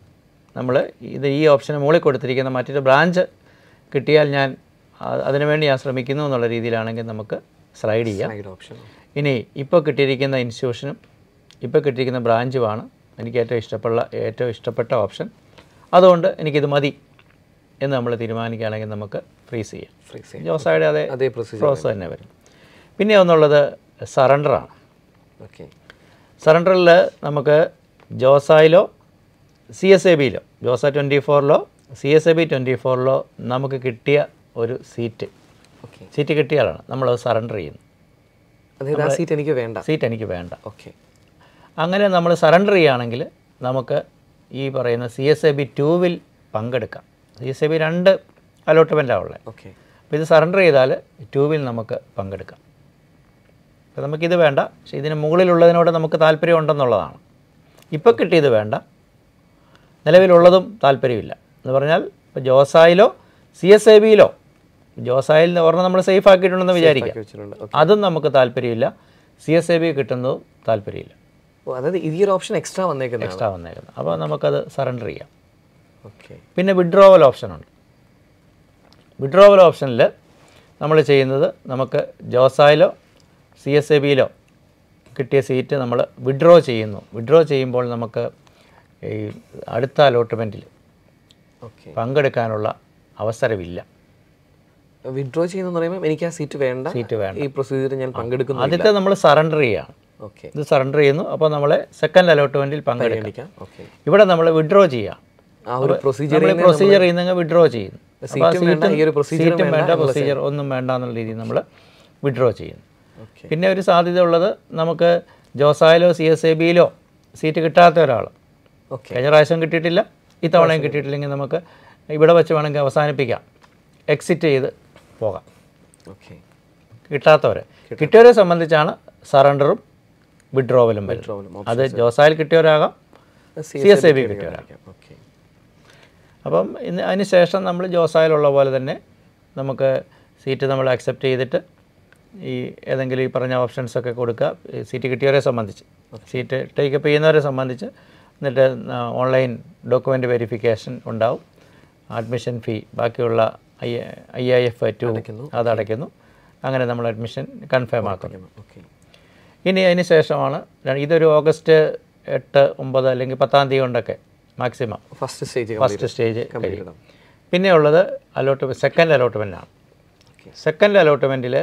നമ്മൾ ഇത് ഈ ഓപ്ഷന് മുകളിൽ കൊടുത്തിരിക്കുന്ന മറ്റൊരു ബ്രാഞ്ച് കിട്ടിയാൽ ഞാൻ അതിനുവേണ്ടി ഞാൻ ശ്രമിക്കുന്നു എന്നുള്ള രീതിയിലാണെങ്കിൽ നമുക്ക് സ്ലൈഡ് ചെയ്യാം ഇനി ഇപ്പോൾ കിട്ടിയിരിക്കുന്ന ഇൻസ്റ്റിറ്റ്യൂഷനും ഇപ്പോൾ കിട്ടിയിരിക്കുന്ന ബ്രാഞ്ചുമാണ് എനിക്ക് ഏറ്റവും ഇഷ്ടപ്പെട്ട ഏറ്റവും ഇഷ്ടപ്പെട്ട ഓപ്ഷൻ അതുകൊണ്ട് എനിക്കിത് മതി എന്ന് നമ്മൾ തീരുമാനിക്കുകയാണെങ്കിൽ നമുക്ക് ഫ്രീസ് ചെയ്യാം ഫ്രീസ് ജോസായുടെ അതേ അതേ പ്രോസസ് തന്നെ വരും പിന്നെ ഒന്നുള്ളത് സറണ്ടറാണ് ഓക്കെ സറണ്ടറിൽ നമുക്ക് ജോസായിലോ സി എസ് എ ബിയിലോ ജോസ ട്വൻറ്റി ഫോറിലോ C S A B twenty ഫോറിലോ നമുക്ക് കിട്ടിയ ഒരു സീറ്റ് സീറ്റ് കിട്ടിയാലാണ് നമ്മൾ സറണ്ടർ ചെയ്യുന്നത് സീറ്റ് എനിക്ക് വേണ്ട സീറ്റ് എനിക്ക് വേണ്ട ഓക്കെ അങ്ങനെ നമ്മൾ സറണ്ടർ ചെയ്യുകയാണെങ്കിൽ നമുക്ക് ഈ പറയുന്ന സി എസ് എ ബി ടൂവിൽ പങ്കെടുക്കാം സി എസ് എ ബി രണ്ട് അലോട്ട്മെൻറ്റാണ് ഉള്ളത് ഓക്കെ അപ്പോൾ ഇത് സറണ്ടർ ചെയ്താൽ ടൂവിൽ നമുക്ക് പങ്കെടുക്കാം അപ്പോൾ നമുക്കിത് വേണ്ട പക്ഷേ ഇതിന് മുകളിലുള്ളതിനോട് നമുക്ക് താല്പര്യം ഉണ്ടെന്നുള്ളതാണ് ഇപ്പോൾ കിട്ടിയത് വേണ്ട നിലവിലുള്ളതും താല്പര്യമില്ല എന്ന് പറഞ്ഞാൽ ഇപ്പോൾ ജോസായിലോ സി എസ് ഐ ബിയിലോ ജോസായിൽ ഒരെണ്ണം നമ്മൾ സേഫ് ആക്കിയിട്ടുണ്ടെന്ന് വിചാരിക്കാം അതും നമുക്ക് താല്പര്യമില്ല സി എസ് ഐ ബി കിട്ടുന്നതും താല്പര്യമില്ല അതായത് ഓപ്ഷൻ എക്സ്ട്രാ വന്നേക്കുന്നത് എക്സ്ട്രാ വന്നേക്കുന്നത് അപ്പോൾ നമുക്കത് സറണ്ടർ ചെയ്യാം ഓക്കെ പിന്നെ വിഡ്രോവൽ ഓപ്ഷനുണ്ട് വിഡ്രോവൽ ഓപ്ഷനിൽ നമ്മൾ ചെയ്യുന്നത് നമുക്ക് ജോസായിലോ സി എസ് എ ബിയിലോ കിട്ടിയ സീറ്റ് നമ്മൾ വിഡ്രോ ചെയ്യുന്നു വിഡ്രോ ചെയ്യുമ്പോൾ നമുക്ക് ഈ അടുത്ത അലോട്ട്മെൻറ്റിൽ പങ്കെടുക്കാനുള്ള അവസരമില്ല വിഡ്രോ ചെയ്യുന്ന എനിക്ക് ആ സീറ്റ് വേണ്ട സീറ്റ് വേണ്ട ഈ പ്രൊസീജിയർ ഞാൻ പങ്കെടുക്കുന്നു ആദ്യത്തെ നമ്മൾ സറണ്ടർ ചെയ്യുകയാണ് ഓക്കെ ഇത് സറണ്ടർ ചെയ്യുന്നു അപ്പോൾ നമ്മളെ സെക്കൻഡ് അലോട്ട്മെൻറ്റിൽ പങ്കെടുക്കാം ഇവിടെ നമ്മൾ വിഡ്രോ ചെയ്യുക പ്രൊസീജിയർ പ്രൊസീജിയർ ചെയ്യുന്നെങ്കിൽ വിഡ്രോ ചെയ്യുന്നു സീറ്റും വേണ്ട പ്രൊസീജിയർ ഒന്നും വേണ്ട എന്നുള്ള രീതിയിൽ നമ്മൾ വിഡ്രോ ചെയ്യുന്നു പിന്നെ ഒരു സാധ്യത ഉള്ളത് നമുക്ക് ജോസായിലോ സി എസ് എ ബിയിലോ സീറ്റ് കിട്ടാത്ത ഒരാൾ കഴിഞ്ഞ പ്രാവശ്യം കിട്ടിയിട്ടില്ല ഇത്തവണയും കിട്ടിയിട്ടില്ലെങ്കിൽ നമുക്ക് ഇവിടെ വെച്ച് വേണമെങ്കിൽ അവസാനിപ്പിക്കാം എക്സിറ്റ് ചെയ്ത് പോകാം ഓക്കെ കിട്ടാത്തവരെ കിട്ടിയവരെ സംബന്ധിച്ചാണ് സറണ്ടറും വിഡ്രോവലും വരുന്നത് അത് ജോസായിൽ കിട്ടിയവരാകാം സി എസ് എ ബി കിട്ടിയവരാകാം അപ്പം ഇന്ന് അതിന് ശേഷം നമ്മൾ ജോസായിലുള്ള പോലെ തന്നെ നമുക്ക് സീറ്റ് നമ്മൾ അക്സെപ്റ്റ് ചെയ്തിട്ട് ഈ ഏതെങ്കിലും ഈ പറഞ്ഞ ഓപ്ഷൻസ് ഒക്കെ കൊടുക്കുക സീറ്റ് കിട്ടിയവരെ സംബന്ധിച്ച് സീറ്റ് ടേക്കപ്പ് ചെയ്യുന്നവരെ സംബന്ധിച്ച് എന്നിട്ട് ഓൺലൈൻ ഡോക്യുമെൻ്റ് വെരിഫിക്കേഷൻ ഉണ്ടാവും അഡ്മിഷൻ ഫീ ബാക്കിയുള്ള ഐ ഐ എഫ് ടു അത് അടയ്ക്കുന്നു അങ്ങനെ നമ്മൾ അഡ്മിഷൻ കൺഫേം ആക്കുന്നു ഇനി അതിന് ശേഷമാണ് ഇതൊരു ഓഗസ്റ്റ് എട്ട് ഒമ്പത് അല്ലെങ്കിൽ പത്താം തീയതി കൊണ്ടൊക്കെ maximum first stage first stage പിന്നെ ഉള്ളത് അലോട്ട്മെൻറ്റ് സെക്കൻഡ് അലോട്ട്മെൻറ്റാണ് സെക്കൻഡ് അലോട്ട്മെൻറ്റിൽ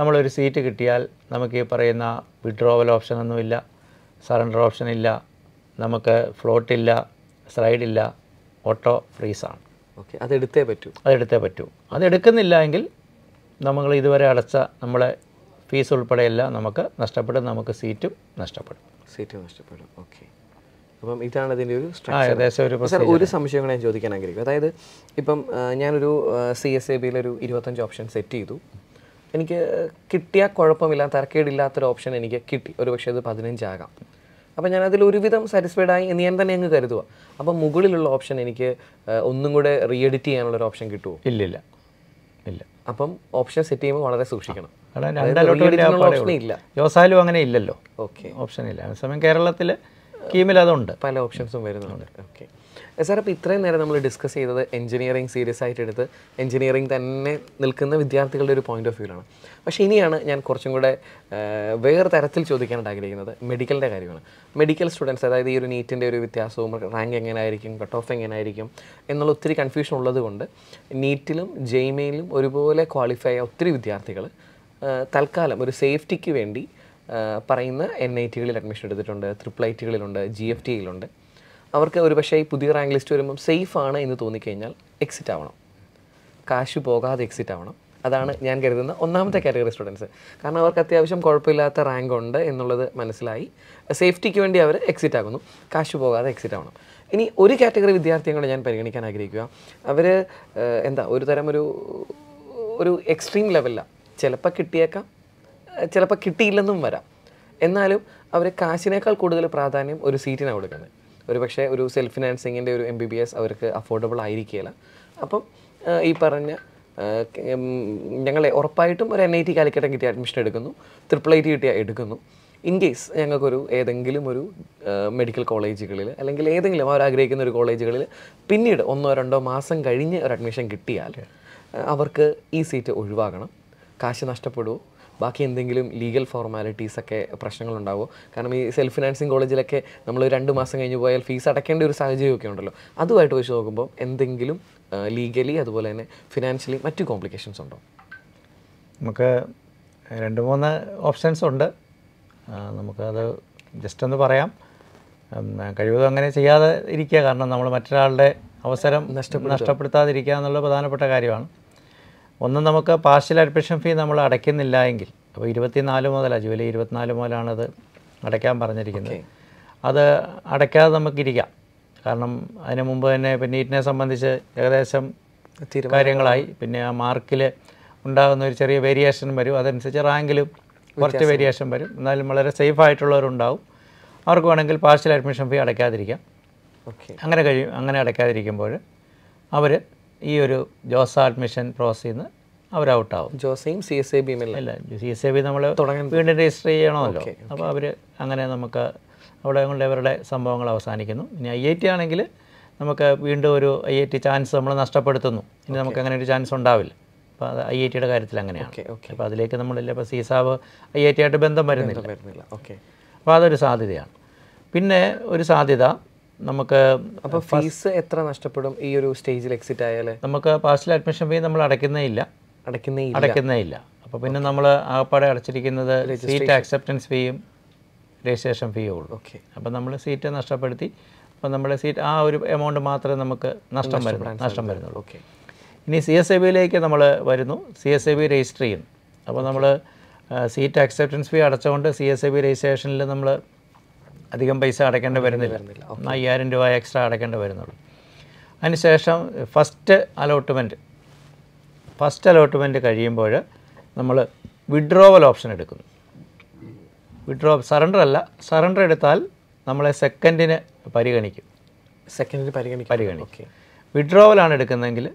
നമ്മളൊരു സീറ്റ് കിട്ടിയാൽ നമുക്ക് ഈ പറയുന്ന വിഡ്രോവൽ ഓപ്ഷനൊന്നുമില്ല സറണ്ടർ ഓപ്ഷൻ ഇല്ല നമുക്ക് ഫ്ലോട്ടില്ല സ്ലൈഡില്ല ഓട്ടോ ഫ്രീസാണ് ഓക്കെ അതെടുത്തേ പറ്റൂ അതെടുത്തേ പറ്റൂ അതെടുക്കുന്നില്ല എങ്കിൽ നമ്മൾ ഇതുവരെ അടച്ച നമ്മളെ ഫീസ് ഉൾപ്പെടെയെല്ലാം നമുക്ക് നഷ്ടപ്പെടും നമുക്ക് സീറ്റും നഷ്ടപ്പെടും സീറ്റും നഷ്ടപ്പെടും ഓക്കെ അപ്പം ഇതാണ് അതിൻ്റെ ഒരു സ്ട്രക്ചർ ഒരു സംശയം കൂടെ ഞാൻ ചോദിക്കാൻ ആഗ്രഹിക്കും അതായത് ഇപ്പം ഞാനൊരു സി എസ് എ ബിയിലൊരു ഇരുപത്തഞ്ച് ഓപ്ഷൻ സെറ്റ് ചെയ്തു എനിക്ക് കിട്ടിയ കുഴപ്പമില്ല തിരക്കേടില്ലാത്തൊരു ഓപ്ഷൻ എനിക്ക് കിട്ടി ഒരു പക്ഷേ അത് പതിനഞ്ചാകാം അപ്പോൾ ഞാൻ അതിൽ ഒരുവിധം സാറ്റിസ്ഫൈഡ് ആയി എന്ന് ഞാൻ തന്നെ അങ്ങ് കരുതുക അപ്പം മുകളിലുള്ള ഓപ്ഷൻ എനിക്ക് ഒന്നും കൂടെ റീഎഡിറ്റ് ചെയ്യാനുള്ള ഒരു ഓപ്ഷൻ കിട്ടുമോ ഇല്ല ഇല്ല അപ്പം ഓപ്ഷൻ സെറ്റ് ചെയ്യുമ്പോൾ വളരെ സൂക്ഷിക്കണം ഇല്ല ജോസാലും അങ്ങനെ ഇല്ലല്ലോ ഓക്കെ ഓപ്ഷൻ ഇല്ല അതേസമയം കേരളത്തിൽ സ്കീമിൽ അതുണ്ട് പല ഓപ്ഷൻസും വരുന്നുണ്ട് ഓക്കെ സാർ അപ്പോൾ ഇത്രയും നേരം നമ്മൾ ഡിസ്കസ് ചെയ്തത് എഞ്ചിനീയറിംഗ് സീരിയസ് ആയിട്ട് എടുത്ത് എഞ്ചിനീയറിംഗ് തന്നെ നിൽക്കുന്ന വിദ്യാർത്ഥികളുടെ ഒരു പോയിന്റ് ഓഫ് വ്യൂലാണ് പക്ഷേ ഇനിയാണ് ഞാൻ കുറച്ചും കൂടെ വേറെ തരത്തിൽ ചോദിക്കാനായിട്ട് ആഗ്രഹിക്കുന്നത് മെഡിക്കലിൻ്റെ കാര്യമാണ് മെഡിക്കൽ സ്റ്റുഡൻസ് അതായത് ഈ ഒരു നീറ്റിൻ്റെ ഒരു വ്യത്യാസവും റാങ്ക് എങ്ങനെയായിരിക്കും കട്ട് ഓഫ് എങ്ങനെയായിരിക്കും എന്നുള്ള ഒത്തിരി കൺഫ്യൂഷൻ ഉള്ളതുകൊണ്ട് നീറ്റിലും ജെയ്മയിലും ഒരുപോലെ ക്വാളിഫൈ ആയ ഒത്തിരി വിദ്യാർത്ഥികൾ തൽക്കാലം ഒരു സേഫ്റ്റിക്ക് വേണ്ടി പറയുന്ന എൻ ഐ ടികളിൽ അഡ്മിഷൻ എടുത്തിട്ടുണ്ട് ത്രിപ്പിൾ ഐ ടികളിലുണ്ട് ജി എഫ് ടിയിലുണ്ട് അവർക്ക് ഒരു പക്ഷേ ഈ പുതിയ റാങ്ക് ലിസ്റ്റ് വരുമ്പം സേഫ് ആണ് എന്ന് തോന്നിക്കഴിഞ്ഞാൽ എക്സിറ്റ് ആവണം കാശ് പോകാതെ എക്സിറ്റ് ആവണം അതാണ് ഞാൻ കരുതുന്ന ഒന്നാമത്തെ കാറ്റഗറി സ്റ്റുഡൻസ് കാരണം അവർക്ക് അത്യാവശ്യം കുഴപ്പമില്ലാത്ത റാങ്ക് ഉണ്ട് എന്നുള്ളത് മനസ്സിലായി സേഫ്റ്റിക്ക് വേണ്ടി അവർ എക്സിറ്റ് ആകുന്നു കാശ് പോകാതെ എക്സിറ്റ് ആവണം ഇനി ഒരു കാറ്റഗറി വിദ്യാർത്ഥികളെ ഞാൻ പരിഗണിക്കാൻ ആഗ്രഹിക്കുക അവർ എന്താ ഒരു തരം ഒരു ഒരു എക്സ്ട്രീം ലെവലില്ല ചിലപ്പോൾ കിട്ടിയേക്കാം ചിലപ്പോൾ കിട്ടിയില്ലെന്നും വരാം എന്നാലും അവർ കാശിനേക്കാൾ കൂടുതൽ പ്രാധാന്യം ഒരു സീറ്റിനാണ് കൊടുക്കുന്നത് ഒരു പക്ഷേ ഒരു സെൽഫ് ഫിനാൻസിങ്ങിൻ്റെ ഒരു എം ബി ബി എസ് അവർക്ക് അഫോർഡബിൾ ആയിരിക്കില്ല അപ്പം ഈ പറഞ്ഞ ഞങ്ങൾ ഉറപ്പായിട്ടും ഒരു എൻ ഐ ടി കാലിക്കട്ടം കിട്ടിയ അഡ്മിഷൻ എടുക്കുന്നു ത്രിപ്പിൾ ഐ ടി കിട്ടിയാൽ എടുക്കുന്നു ഇൻ കേസ് ഞങ്ങൾക്കൊരു ഏതെങ്കിലും ഒരു മെഡിക്കൽ കോളേജുകളിൽ അല്ലെങ്കിൽ ഏതെങ്കിലും അവർ ആഗ്രഹിക്കുന്ന ഒരു കോളേജുകളിൽ പിന്നീട് ഒന്നോ രണ്ടോ മാസം കഴിഞ്ഞ് ഒരു അഡ്മിഷൻ കിട്ടിയാൽ അവർക്ക് ഈ സീറ്റ് ഒഴിവാകണം കാശ് നഷ്ടപ്പെടുമോ ബാക്കി എന്തെങ്കിലും ലീഗൽ ഫോർമാലിറ്റീസ് ഒക്കെ പ്രശ്നങ്ങളുണ്ടാവുമോ കാരണം ഈ സെൽഫ് ഫിനാൻസിങ് കോളേജിലൊക്കെ നമ്മൾ രണ്ട് മാസം കഴിഞ്ഞ് പോയാൽ ഫീസ് അടയ്ക്കേണ്ട ഒരു സാഹചര്യമൊക്കെ ഉണ്ടല്ലോ അതുമായിട്ട് വെച്ച് നോക്കുമ്പോൾ എന്തെങ്കിലും ലീഗലി അതുപോലെ തന്നെ ഫിനാൻഷ്യലി മറ്റു കോംപ്ലിക്കേഷൻസ് ഉണ്ടോ നമുക്ക് രണ്ട് മൂന്ന് ഓപ്ഷൻസ് ഉണ്ട് നമുക്കത് ജസ്റ്റ് ഒന്ന് പറയാം കഴിവതും അങ്ങനെ ചെയ്യാതെ ഇരിക്കുക കാരണം നമ്മൾ മറ്റൊരാളുടെ അവസരം നഷ്ടപ്പെടുത്താതിരിക്കുക എന്നുള്ള പ്രധാനപ്പെട്ട കാര്യമാണ് ഒന്ന് നമുക്ക് പാർഷ്യൽ അഡ്മിഷൻ ഫീ നമ്മൾ അടയ്ക്കുന്നില്ല എങ്കിൽ അപ്പോൾ ഇരുപത്തിനാല് മുതലാണ് ജൂലൈ ഇരുപത്തിനാല് മുതലാണത് അടയ്ക്കാൻ പറഞ്ഞിരിക്കുന്നത് അത് അടയ്ക്കാതെ നമുക്കിരിക്കാം കാരണം അതിന് മുമ്പ് തന്നെ ഇപ്പം നീറ്റിനെ സംബന്ധിച്ച് ഏകദേശം കാര്യങ്ങളായി പിന്നെ ആ മാർക്കിൽ ഉണ്ടാകുന്ന ഒരു ചെറിയ വേരിയേഷൻ വരും അതനുസരിച്ച് റാങ്കിലും കുറച്ച് വേരിയേഷൻ വരും എന്നാലും വളരെ സേഫ് ആയിട്ടുള്ളവരുണ്ടാവും അവർക്ക് വേണമെങ്കിൽ പാർഷ്യൽ അഡ്മിഷൻ ഫീ അടയ്ക്കാതിരിക്കാം അങ്ങനെ കഴിയും അങ്ങനെ അടയ്ക്കാതിരിക്കുമ്പോൾ അവർ ഈ ഒരു ജോസ അഡ്മിഷൻ പ്രോസസ്സിൽ നിന്ന് അവർ ഔട്ടാവും ജോസയും സി എസ് എ ബി അല്ല സി എസ് എ ബി നമ്മൾ വീണ്ടും രജിസ്റ്റർ ചെയ്യണമല്ലോ അപ്പോൾ അവർ അങ്ങനെ നമുക്ക് അവിടെ കൊണ്ട് അവരുടെ സംഭവങ്ങൾ അവസാനിക്കുന്നു ഇനി ഐ ഐ ടി ആണെങ്കിൽ നമുക്ക് വീണ്ടും ഒരു ഐ ഐ ടി ചാൻസ് നമ്മൾ നഷ്ടപ്പെടുത്തുന്നു ഇനി നമുക്ക് അങ്ങനെ ഒരു ചാൻസ് ഉണ്ടാവില്ല അപ്പോൾ അത് ഐ ഐ ടിയുടെ കാര്യത്തിൽ അങ്ങനെയാണ് അപ്പോൾ അതിലേക്ക് നമ്മളില്ല ഇപ്പോൾ സീസാവ് ഐ ഐ ടി ആയിട്ട് ബന്ധം വരുന്നില്ല അപ്പോൾ അതൊരു സാധ്യതയാണ് പിന്നെ ഒരു സാധ്യത നമുക്ക് അപ്പോൾ ഫീസ് എത്ര നഷ്ടപ്പെടും ഈ ഒരു സ്റ്റേജിൽ എക്സിറ്റ് ആയാൽ നമുക്ക് പാസ്റ്റിൽ അഡ്മിഷൻ ഫീ നമ്മൾ അടയ്ക്കുന്നേ ഇല്ല അടയ്ക്കുന്നേ അടയ്ക്കുന്നേ ഇല്ല അപ്പോൾ പിന്നെ നമ്മൾ ആകപ്പാടെ അടച്ചിരിക്കുന്നത് സീറ്റ് അക്സെപ്റ്റൻസ് ഫീയും രജിസ്ട്രേഷൻ ഫീയും ഉള്ളൂ ഓക്കെ അപ്പോൾ നമ്മൾ സീറ്റ് നഷ്ടപ്പെടുത്തി അപ്പോൾ നമ്മുടെ സീറ്റ് ആ ഒരു എമൗണ്ട് മാത്രമേ നമുക്ക് നഷ്ടം വരുന്നു നഷ്ടം വരുന്നുള്ളൂ ഓക്കെ ഇനി സി എസ് എ ബിയിലേക്ക് നമ്മൾ വരുന്നു C S A B register ചെയ്യുന്നു അപ്പോൾ നമ്മൾ സീറ്റ് അക്സെപ്റ്റൻസ് ഫീ അടച്ചുകൊണ്ട് സി എസ് എ ബി രജിസ്ട്രേഷനിൽ നമ്മൾ അധികം പൈസ അടയ്ക്കേണ്ടി വരുന്നില്ല ഒന്ന് അയ്യായിരം രൂപ എക്സ്ട്രാ അടയ്ക്കേണ്ടി വരുന്നുള്ളൂ അതിനുശേഷം ഫസ്റ്റ് അലോട്ട്മെൻറ്റ് ഫസ്റ്റ് അലോട്ട്മെൻറ്റ് കഴിയുമ്പോൾ നമ്മൾ വിഡ്രോവൽ ഓപ്ഷൻ എടുക്കുന്നു വിഡ്രോ സറണ്ടർ അല്ല സറണ്ടർ എടുത്താൽ നമ്മളെ സെക്കൻഡിന് പരിഗണിക്കും സെക്കൻഡിന് പരിഗണിക്കും പരിഗണിക്കും വിഡ്രോവലാണ് എടുക്കുന്നതെങ്കിൽ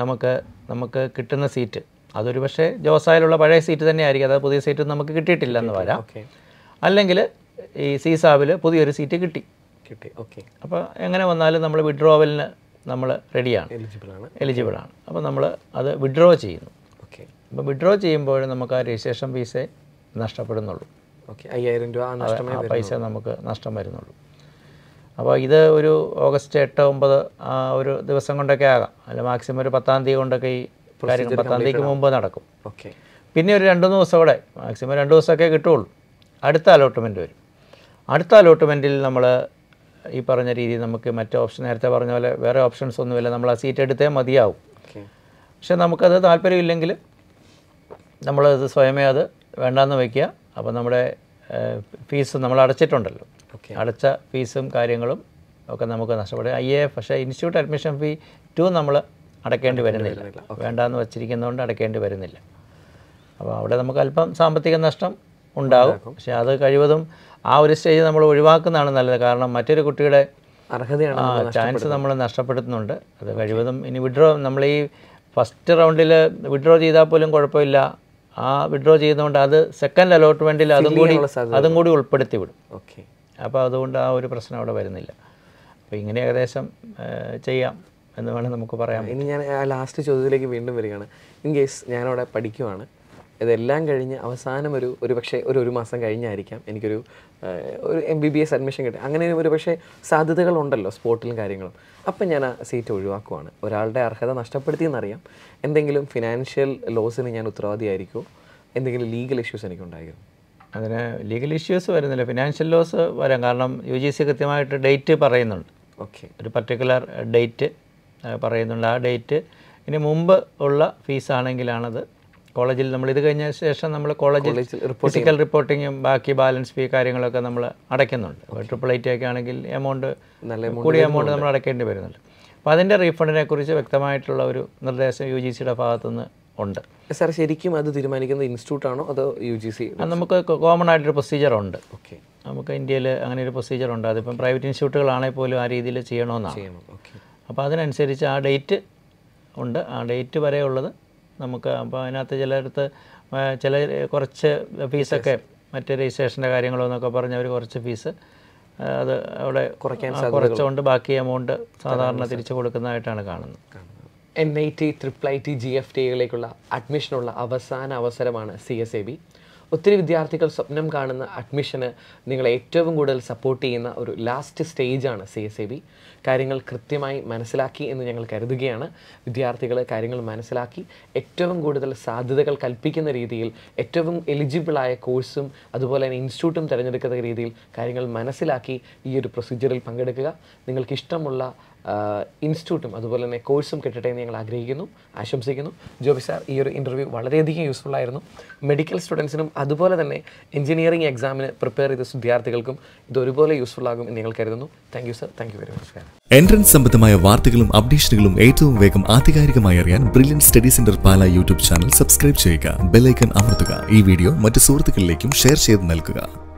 നമുക്ക് നമുക്ക് കിട്ടുന്ന സീറ്റ് അതൊരു പക്ഷേ ജോസായിലുള്ള പഴയ സീറ്റ് തന്നെയായിരിക്കും അതായത് പുതിയ സീറ്റ് നമുക്ക് കിട്ടിയിട്ടില്ല എന്ന് വരാം അല്ലെങ്കിൽ ഈ സീസാവിൽ പുതിയൊരു സീറ്റ് കിട്ടി കിട്ടി ഓക്കെ അപ്പോൾ എങ്ങനെ വന്നാലും നമ്മൾ വിഡ്രോവലിന് നമ്മൾ റെഡിയാണ് എലിജിബിളാണ് എലിജിബിളാണ് അപ്പോൾ നമ്മൾ അത് വിഡ്രോ ചെയ്യുന്നു ഓക്കെ അപ്പോൾ വിഡ്രോ ചെയ്യുമ്പോൾ നമുക്ക് ആ രജിസ്ട്രേഷൻ ഫീസേ നഷ്ടപ്പെടുന്നുള്ളൂ ഓക്കെ അയ്യായിരം രൂപ പൈസ നമുക്ക് നഷ്ടം വരുന്നുള്ളൂ അപ്പോൾ ഇത് ഒരു ഓഗസ്റ്റ് എട്ട് ഒമ്പത് ആ ഒരു ദിവസം കൊണ്ടൊക്കെ ആകാം അല്ല മാക്സിമം ഒരു പത്താം തീയതി കൊണ്ടൊക്കെ ഈ കാര്യങ്ങൾ പത്താം തീയതിക്ക് മുമ്പ് നടക്കും ഓക്കെ പിന്നെ ഒരു രണ്ട് മൂന്ന് ദിവസം കൂടെ മാക്സിമം രണ്ട് ദിവസമൊക്കെ കിട്ടുള്ളൂ അടുത്ത അലോട്ട്മെൻറ്റ് വരും അടുത്ത അലോട്ട്മെൻറ്റിൽ നമ്മൾ ഈ പറഞ്ഞ രീതിയിൽ നമുക്ക് മറ്റേ ഓപ്ഷൻ നേരത്തെ പറഞ്ഞ പോലെ വേറെ ഓപ്ഷൻസ് ഒന്നുമില്ല നമ്മൾ ആ സീറ്റ് എടുത്തേ മതിയാവും പക്ഷെ നമുക്കത് താല്പര്യമില്ലെങ്കിൽ നമ്മളത് സ്വയമേ അത് വേണ്ടാന്ന് വയ്ക്കുക അപ്പോൾ നമ്മുടെ ഫീസ് നമ്മൾ അടച്ചിട്ടുണ്ടല്ലോ അടച്ച ഫീസും കാര്യങ്ങളും ഒക്കെ നമുക്ക് നഷ്ടപ്പെടും ഐ എ പക്ഷേ ഇൻസ്റ്റിറ്റ്യൂട്ട് അഡ്മിഷൻ ഫീ ടു നമ്മൾ അടയ്ക്കേണ്ടി വരുന്നില്ല വേണ്ടാന്ന് വച്ചിരിക്കുന്നതുകൊണ്ട് അടയ്ക്കേണ്ടി വരുന്നില്ല അപ്പോൾ അവിടെ നമുക്ക് അല്പം സാമ്പത്തിക നഷ്ടം ഉണ്ടാകും പക്ഷേ അത് കഴിവതും ആ ഒരു സ്റ്റേജ് നമ്മൾ ഒഴിവാക്കുന്നതാണ് നല്ലത് കാരണം മറ്റൊരു കുട്ടിയുടെ അർഹതയാണ് ചാൻസ് നമ്മൾ നഷ്ടപ്പെടുത്തുന്നുണ്ട് അത് കഴിവതും ഇനി വിഡ്രോ നമ്മൾ ഈ ഫസ്റ്റ് റൗണ്ടിൽ വിഡ്രോ ചെയ്താൽ പോലും കുഴപ്പമില്ല ആ വിഡ്രോ ചെയ്യുന്നതുകൊണ്ട് അത് സെക്കൻഡ് അലോട്ട്മെൻറ്റിൽ അതും കൂടി അതും കൂടി ഉൾപ്പെടുത്തി വിടും ഓക്കെ അപ്പോൾ അതുകൊണ്ട് ആ ഒരു പ്രശ്നം അവിടെ വരുന്നില്ല അപ്പോൾ ഇങ്ങനെ ഏകദേശം ചെയ്യാം എന്ന് വേണം നമുക്ക് പറയാം ഇനി ഞാൻ ആ ലാസ്റ്റ് ചോദ്യത്തിലേക്ക് വീണ്ടും വരികയാണ് ഇൻ കേസ് ഞാനവിടെ പഠിക്കുവാണ് ഇതെല്ലാം കഴിഞ്ഞ് അവസാനം ഒരു ഒരു പക്ഷേ ഒരു ഒരു മാസം കഴിഞ്ഞായിരിക്കാം എനിക്കൊരു ഒരു M B B S admission കിട്ടി അങ്ങനെ ഒരു പക്ഷേ സാധ്യതകളുണ്ടല്ലോ സ്പോർട്ടിലും കാര്യങ്ങളും അപ്പം ഞാൻ ആ സീറ്റ് ഒഴിവാക്കുവാണ് ഒരാളുടെ അർഹത നഷ്ടപ്പെടുത്തിയെന്നറിയാം എന്തെങ്കിലും ഫിനാൻഷ്യൽ ലോസിന് ഞാൻ ഉത്തരവാദിയായിരിക്കുമോ എന്തെങ്കിലും ലീഗൽ ഇഷ്യൂസ് എനിക്കുണ്ടായിരുന്നു അങ്ങനെ ലീഗൽ ഇഷ്യൂസ് വരുന്നില്ല ഫിനാൻഷ്യൽ ലോസ് വരാം കാരണം യു ജി സി കൃത്യമായിട്ട് ഡേറ്റ് പറയുന്നുണ്ട് ഓക്കെ ഒരു പർട്ടിക്കുലർ ഡേറ്റ് പറയുന്നുണ്ട് ആ ഡേറ്റ് ഇനി മുമ്പ് ഉള്ള ഫീസാണെങ്കിലാണത് കോളേജിൽ നമ്മൾ ഇത് കഴിഞ്ഞ ശേഷം നമ്മൾ കോളേജിൽ ഫിസിക്കൽ റിപ്പോർട്ടിങ്ങും ബാക്കി ബാലൻസ് ഫീ കാര്യങ്ങളൊക്കെ നമ്മൾ അടയ്ക്കുന്നുണ്ട് ട്രിപ്പിൾ ഐ ടി ഒക്കെ ആണെങ്കിൽ എമൗണ്ട് കൂടിയ എമൗണ്ട് നമ്മൾ അടയ്ക്കേണ്ടി വരുന്നുണ്ട് അപ്പോൾ അതിൻ്റെ റീഫണ്ടിനെ കുറിച്ച് വ്യക്തമായിട്ടുള്ള ഒരു നിർദ്ദേശം യു ജി സിയുടെ ഭാഗത്തുനിന്ന് ഉണ്ട് സാർ ശരിക്കും അത് തീരുമാനിക്കുന്നത് ഇൻസ്റ്റിറ്റ്യൂട്ട് ആണോ അതോ യു ജി സി നമുക്ക് കോമൺ ആയിട്ടൊരു പ്രൊസീജിയർ ഉണ്ട് ഓക്കെ നമുക്ക് ഇന്ത്യയിൽ അങ്ങനെ ഒരു പ്രൊസീജിയർ ഉണ്ട് അതിപ്പം പ്രൈവറ്റ് ഇൻസ്റ്റിറ്റ്യൂട്ടുകളാണെങ്കിൽ പോലും ആ രീതിയിൽ ചെയ്യണമെന്നാണ് അപ്പോൾ അതിനനുസരിച്ച് ആ ഡേറ്റ് ഉണ്ട് ആ ഡേറ്റ് വരെ ഉള്ളത് നമുക്ക് അപ്പോൾ അതിനകത്ത് ചിലടുത്ത് ചില കുറച്ച് ഫീസൊക്കെ മറ്റേ രജിസ്ട്രേഷൻ്റെ കാര്യങ്ങളോ എന്നൊക്കെ പറഞ്ഞ് അവർ കുറച്ച് ഫീസ് അത് അവിടെ കുറയ്ക്കാൻ കുറച്ചുകൊണ്ട് ബാക്കി എമൗണ്ട് സാധാരണ തിരിച്ചു കൊടുക്കുന്നതായിട്ടാണ് കാണുന്നത് N I T triple I T G F ടിയിലേക്കുള്ള അഡ്മിഷനുള്ള അവസാന അവസരമാണ് സി എസ് എ ബി ഒത്തിരി വിദ്യാർത്ഥികൾ സ്വപ്നം കാണുന്ന അഡ്മിഷന് നിങ്ങൾ ഏറ്റവും കൂടുതൽ സപ്പോർട്ട് ചെയ്യുന്ന ഒരു ലാസ്റ്റ് സ്റ്റേജാണ് സി എസ് എ ബി കാര്യങ്ങൾ കൃത്യമായി മനസ്സിലാക്കി എന്ന് ഞങ്ങൾ കരുതുകയാണ് വിദ്യാർത്ഥികൾ കാര്യങ്ങൾ മനസ്സിലാക്കി ഏറ്റവും കൂടുതൽ സാധ്യതകൾ കൽപ്പിക്കുന്ന രീതിയിൽ ഏറ്റവും എലിജിബിളായ കോഴ്സും അതുപോലെ തന്നെ ഇൻസ്റ്റിറ്റ്യൂട്ടും തിരഞ്ഞെടുക്കുന്ന രീതിയിൽ കാര്യങ്ങൾ മനസ്സിലാക്കി ഈ ഒരു പ്രൊസീജിയറിൽ പങ്കെടുക്കുക നിങ്ങൾക്ക് ഇഷ്ടമുള്ള ഇൻസ്റ്റിറ്റ്യൂട്ടും അതുപോലെ തന്നെ കോഴ്സും കിട്ടട്ടെ എന്ന് ഞങ്ങൾ ആഗ്രഹിക്കുന്നു ആശംസിക്കുന്നു ജോബി സാർ ഈ ഒരു ഇൻ്റർവ്യൂ വളരെയധികം യൂസ്ഫുൾ ആയിരുന്നു മെഡിക്കൽ സ്റ്റുഡൻസിനും അതുപോലെ തന്നെ എഞ്ചിനീയറിംഗ് എക്സാമിന് പ്രിപ്പയർ ചെയ്ത വിദ്യാർത്ഥികൾക്കും ഇത് ഒരുപോലെ യൂസ്ഫുൾ ആകും എന്ന് ഞങ്ങൾ കരുതുന്നു thank you sir thank you very much entrance സംബന്ധമായ വാർത്തകളും അപ്ഡേഷനുകളും ഏറ്റവും വേഗം ആധികാരികമായി അറിയാൻ Brilliant study centre Pala YouTube channel subscribe ചെയ്യുക ഐക്കൺ അമർത്തുക ഈ വീഡിയോ മറ്റ് സുഹൃത്തുക്കളിലേക്കും ഷെയർ ചെയ്ത് നൽകുക